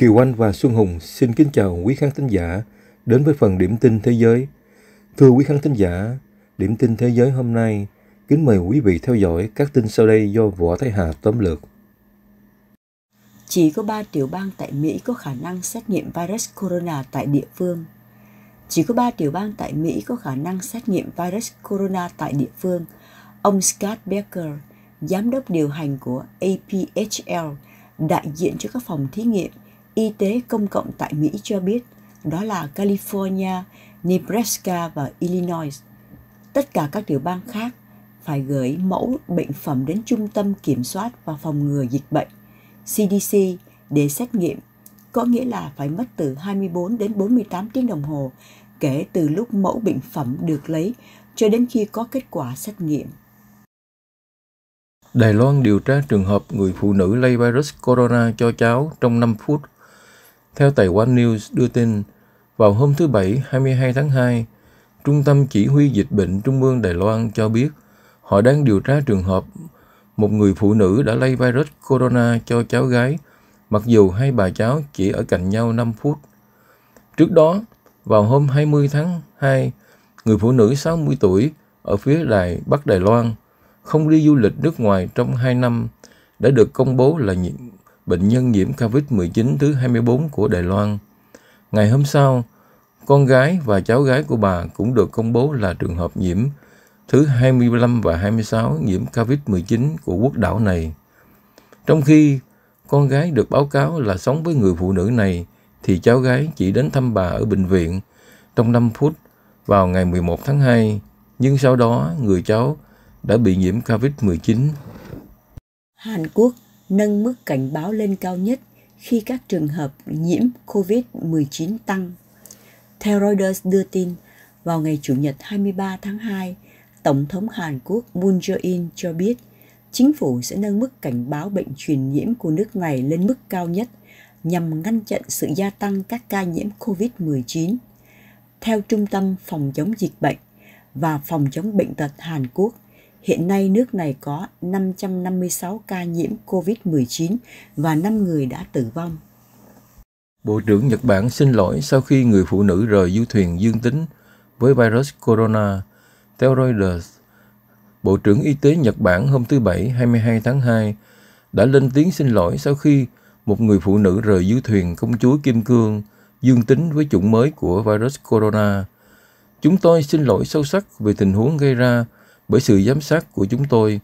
Kiều Anh và Xuân Hùng xin kính chào quý khán thính giả đến với phần điểm tin thế giới. Thưa quý khán thính giả, điểm tin thế giới hôm nay kính mời quý vị theo dõi các tin sau đây do Võ Thái Hà tóm lược. Chỉ có 3 tiểu bang tại Mỹ có khả năng xét nghiệm virus corona tại địa phương. Chỉ có 3 tiểu bang tại Mỹ có khả năng xét nghiệm virus corona tại địa phương. Ông Scott Becker, giám đốc điều hành của APHL, đại diện cho các phòng thí nghiệm Y tế công cộng tại Mỹ cho biết đó là California, Nebraska và Illinois. Tất cả các tiểu bang khác phải gửi mẫu bệnh phẩm đến Trung tâm Kiểm soát và Phòng ngừa Dịch bệnh CDC để xét nghiệm, có nghĩa là phải mất từ 24 đến 48 tiếng đồng hồ kể từ lúc mẫu bệnh phẩm được lấy cho đến khi có kết quả xét nghiệm. Đài Loan điều tra trường hợp người phụ nữ lây virus corona cho cháu trong 5 phút theo Tài Quan News đưa tin, vào hôm thứ Bảy 22 tháng 2, Trung tâm Chỉ huy Dịch bệnh Trung ương Đài Loan cho biết họ đang điều tra trường hợp một người phụ nữ đã lây virus corona cho cháu gái, mặc dù hai bà cháu chỉ ở cạnh nhau 5 phút. Trước đó, vào hôm 20 tháng 2, người phụ nữ 60 tuổi ở phía Đài Bắc Đài Loan không đi du lịch nước ngoài trong 2 năm đã được công bố là bệnh nhân nhiễm COVID-19 thứ 24 của Đài Loan. Ngày hôm sau, con gái và cháu gái của bà cũng được công bố là trường hợp nhiễm thứ 25 và 26 nhiễm COVID-19 của quốc đảo này. Trong khi con gái được báo cáo là sống với người phụ nữ này, thì cháu gái chỉ đến thăm bà ở bệnh viện trong 5 phút vào ngày 11 tháng 2, nhưng sau đó người cháu đã bị nhiễm COVID-19. Hàn Quốc nâng mức cảnh báo lên cao nhất khi các trường hợp nhiễm COVID-19 tăng. Theo Reuters đưa tin, vào ngày Chủ nhật 23 tháng 2, Tổng thống Hàn Quốc Moon Jae-in cho biết chính phủ sẽ nâng mức cảnh báo bệnh truyền nhiễm của nước này lên mức cao nhất nhằm ngăn chặn sự gia tăng các ca nhiễm COVID-19. Theo Trung tâm Phòng chống dịch bệnh và Phòng chống bệnh tật Hàn Quốc – Hiện nay nước này có 556 ca nhiễm COVID-19 và 5 người đã tử vong. Bộ trưởng Nhật Bản xin lỗi sau khi người phụ nữ rời du thuyền dương tính với virus corona. Theo Reuters, Bộ trưởng Y tế Nhật Bản hôm thứ Bảy 22 tháng 2 đã lên tiếng xin lỗi sau khi một người phụ nữ rời du thuyền công chúa Kim Cương dương tính với chủng mới của virus corona. Chúng tôi xin lỗi sâu sắc về tình huống gây ra bởi sự giám sát của chúng tôi.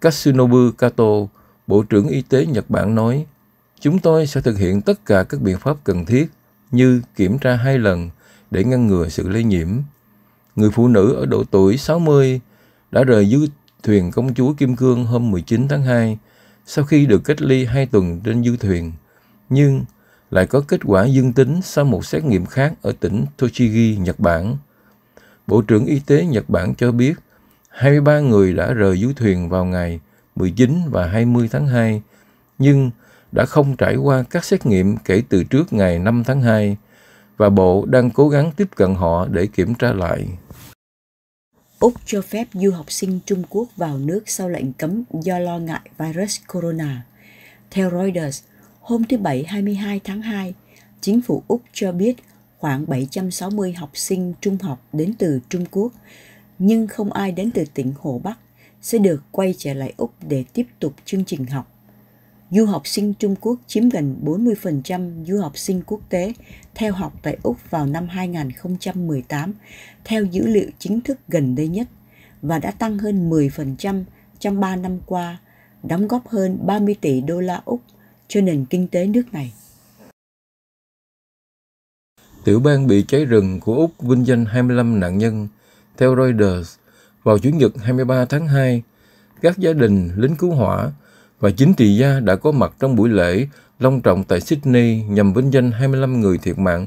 Katsunobu Kato, Bộ trưởng Y tế Nhật Bản nói, chúng tôi sẽ thực hiện tất cả các biện pháp cần thiết như kiểm tra hai lần để ngăn ngừa sự lây nhiễm. Người phụ nữ ở độ tuổi 60 đã rời du thuyền công chúa Kim Cương hôm 19 tháng 2 sau khi được cách ly hai tuần trên du thuyền, nhưng lại có kết quả dương tính sau một xét nghiệm khác ở tỉnh Tochigi, Nhật Bản. Bộ trưởng Y tế Nhật Bản cho biết 23 người đã rời du thuyền vào ngày 19 và 20 tháng 2, nhưng đã không trải qua các xét nghiệm kể từ trước ngày 5 tháng 2 và bộ đang cố gắng tiếp cận họ để kiểm tra lại. Úc cho phép du học sinh Trung Quốc vào nước sau lệnh cấm do lo ngại virus corona. Theo Reuters, hôm thứ Bảy 22 tháng 2, chính phủ Úc cho biết khoảng 760 học sinh trung học đến từ Trung Quốc, nhưng không ai đến từ tỉnh Hồ Bắc sẽ được quay trở lại Úc để tiếp tục chương trình học. Du học sinh Trung Quốc chiếm gần 40% du học sinh quốc tế theo học tại Úc vào năm 2018, theo dữ liệu chính thức gần đây nhất, và đã tăng hơn 10% trong 3 năm qua, đóng góp hơn 30 tỷ đô la Úc cho nền kinh tế nước này tiểu bang bị cháy rừng của Úc vinh danh 25 nạn nhân. Theo Reuters, vào Chủ nhật 23 tháng 2, các gia đình, lính cứu hỏa và chính trị gia đã có mặt trong buổi lễ long trọng tại Sydney nhằm vinh danh 25 người thiệt mạng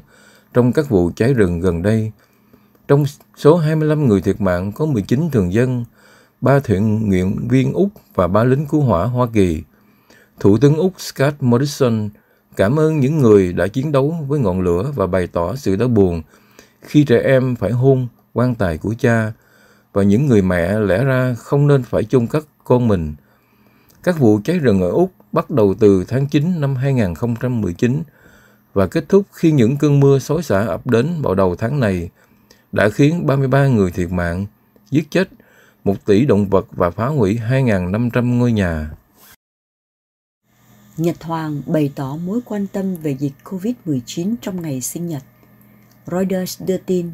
trong các vụ cháy rừng gần đây. Trong số 25 người thiệt mạng có 19 thường dân, 3 thiện nguyện viên Úc và 3 lính cứu hỏa Hoa Kỳ. Thủ tướng Úc Scott Morrison cảm ơn những người đã chiến đấu với ngọn lửa và bày tỏ sự đau buồn khi trẻ em phải hôn quan tài của cha và những người mẹ lẽ ra không nên phải chôn cất con mình. Các vụ cháy rừng ở Úc bắt đầu từ tháng 9 năm 2019 và kết thúc khi những cơn mưa xối xả ập đến vào đầu tháng này đã khiến 33 người thiệt mạng, giết chết 1 tỷ động vật và phá hủy 2.500 ngôi nhà. Nhật Hoàng bày tỏ mối quan tâm về dịch COVID-19 trong ngày sinh nhật. Reuters đưa tin,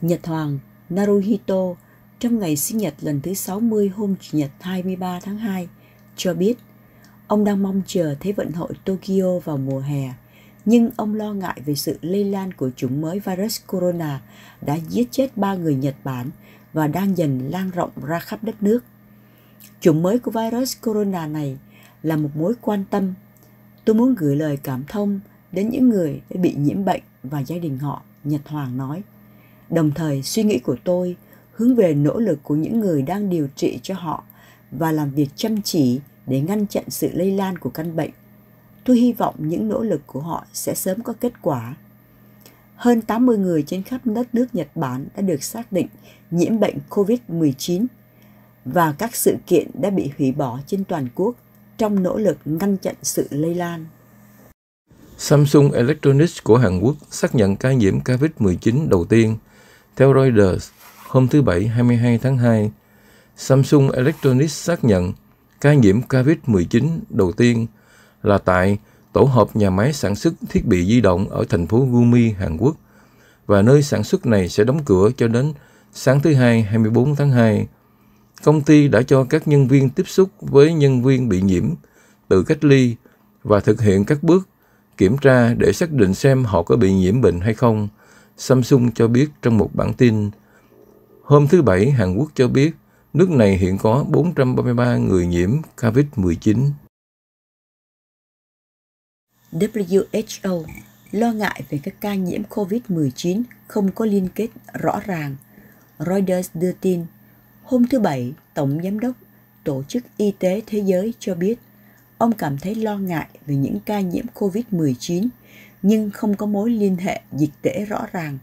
Nhật Hoàng Naruhito trong ngày sinh nhật lần thứ 60 hôm Chủ nhật 23 tháng 2 cho biết ông đang mong chờ Thế vận hội Tokyo vào mùa hè, nhưng ông lo ngại về sự lây lan của chủng mới virus corona đã giết chết ba người Nhật Bản và đang dần lan rộng ra khắp đất nước. Chủng mới của virus corona này là một mối quan tâm Tôi muốn gửi lời cảm thông đến những người đã bị nhiễm bệnh và gia đình họ, Nhật Hoàng nói. Đồng thời, suy nghĩ của tôi hướng về nỗ lực của những người đang điều trị cho họ và làm việc chăm chỉ để ngăn chặn sự lây lan của căn bệnh. Tôi hy vọng những nỗ lực của họ sẽ sớm có kết quả. Hơn 80 người trên khắp đất nước Nhật Bản đã được xác định nhiễm bệnh COVID-19 và các sự kiện đã bị hủy bỏ trên toàn quốc trong nỗ lực ngăn chặn sự lây lan. Samsung Electronics của Hàn Quốc xác nhận ca nhiễm COVID-19 đầu tiên. Theo Reuters, hôm thứ Bảy 22 tháng 2, Samsung Electronics xác nhận ca nhiễm COVID-19 đầu tiên là tại tổ hợp nhà máy sản xuất thiết bị di động ở thành phố Gumi, Hàn Quốc, và nơi sản xuất này sẽ đóng cửa cho đến sáng thứ Hai 24 tháng 2. Công ty đã cho các nhân viên tiếp xúc với nhân viên bị nhiễm, tự cách ly và thực hiện các bước kiểm tra để xác định xem họ có bị nhiễm bệnh hay không, Samsung cho biết trong một bản tin. Hôm thứ Bảy, Hàn Quốc cho biết nước này hiện có 433 người nhiễm COVID-19. WHO lo ngại về các ca nhiễm COVID-19 không có liên kết rõ ràng. Reuters đưa tin Hôm thứ Bảy, Tổng Giám đốc Tổ chức Y tế Thế giới cho biết ông cảm thấy lo ngại về những ca nhiễm COVID-19 nhưng không có mối liên hệ dịch tễ rõ ràng,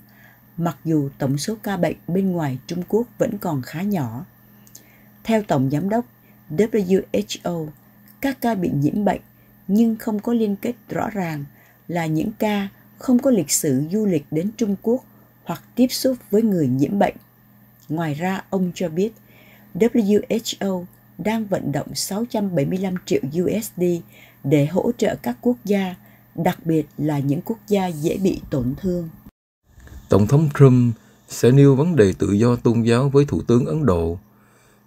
mặc dù tổng số ca bệnh bên ngoài Trung Quốc vẫn còn khá nhỏ. Theo Tổng Giám đốc WHO, các ca bị nhiễm bệnh nhưng không có liên kết rõ ràng là những ca không có lịch sử du lịch đến Trung Quốc hoặc tiếp xúc với người nhiễm bệnh Ngoài ra, ông cho biết WHO đang vận động 675 triệu USD để hỗ trợ các quốc gia, đặc biệt là những quốc gia dễ bị tổn thương. Tổng thống Trump sẽ nêu vấn đề tự do tôn giáo với Thủ tướng Ấn Độ.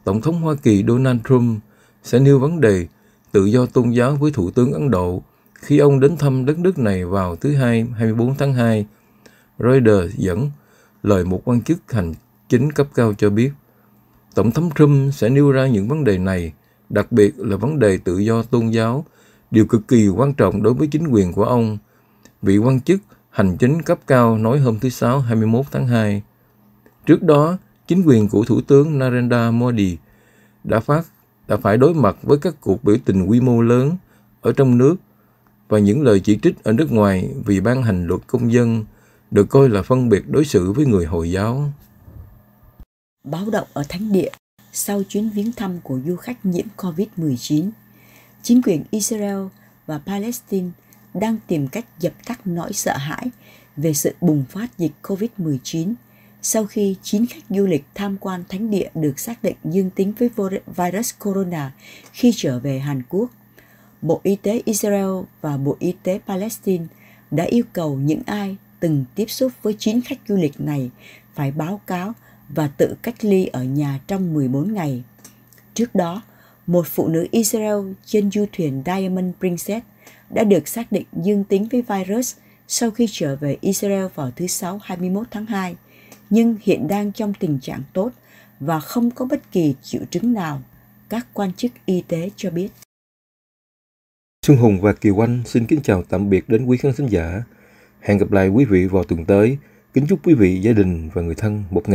Tổng thống Hoa Kỳ Donald Trump sẽ nêu vấn đề tự do tôn giáo với Thủ tướng Ấn Độ khi ông đến thăm đất nước này vào thứ Hai 24 tháng 2. Reuters dẫn lời một quan chức hành Chính cấp cao cho biết, Tổng thống Trump sẽ nêu ra những vấn đề này, đặc biệt là vấn đề tự do tôn giáo, điều cực kỳ quan trọng đối với chính quyền của ông. Vị quan chức hành chính cấp cao nói hôm thứ Sáu 21 tháng 2. Trước đó, chính quyền của Thủ tướng Narendra Modi đã phát đã phải đối mặt với các cuộc biểu tình quy mô lớn ở trong nước và những lời chỉ trích ở nước ngoài vì ban hành luật công dân được coi là phân biệt đối xử với người Hồi giáo báo động ở thánh địa sau chuyến viếng thăm của du khách nhiễm COVID-19. Chính quyền Israel và Palestine đang tìm cách dập tắt nỗi sợ hãi về sự bùng phát dịch COVID-19 sau khi 9 khách du lịch tham quan thánh địa được xác định dương tính với virus corona khi trở về Hàn Quốc. Bộ Y tế Israel và Bộ Y tế Palestine đã yêu cầu những ai từng tiếp xúc với 9 khách du lịch này phải báo cáo và tự cách ly ở nhà trong 14 ngày. Trước đó, một phụ nữ Israel trên du thuyền Diamond Princess đã được xác định dương tính với virus sau khi trở về Israel vào thứ Sáu 21 tháng 2, nhưng hiện đang trong tình trạng tốt và không có bất kỳ triệu chứng nào, các quan chức y tế cho biết. Xuân Hùng và Kiều Anh xin kính chào tạm biệt đến quý khán thính giả. Hẹn gặp lại quý vị vào tuần tới. Kính chúc quý vị, gia đình và người thân một ngày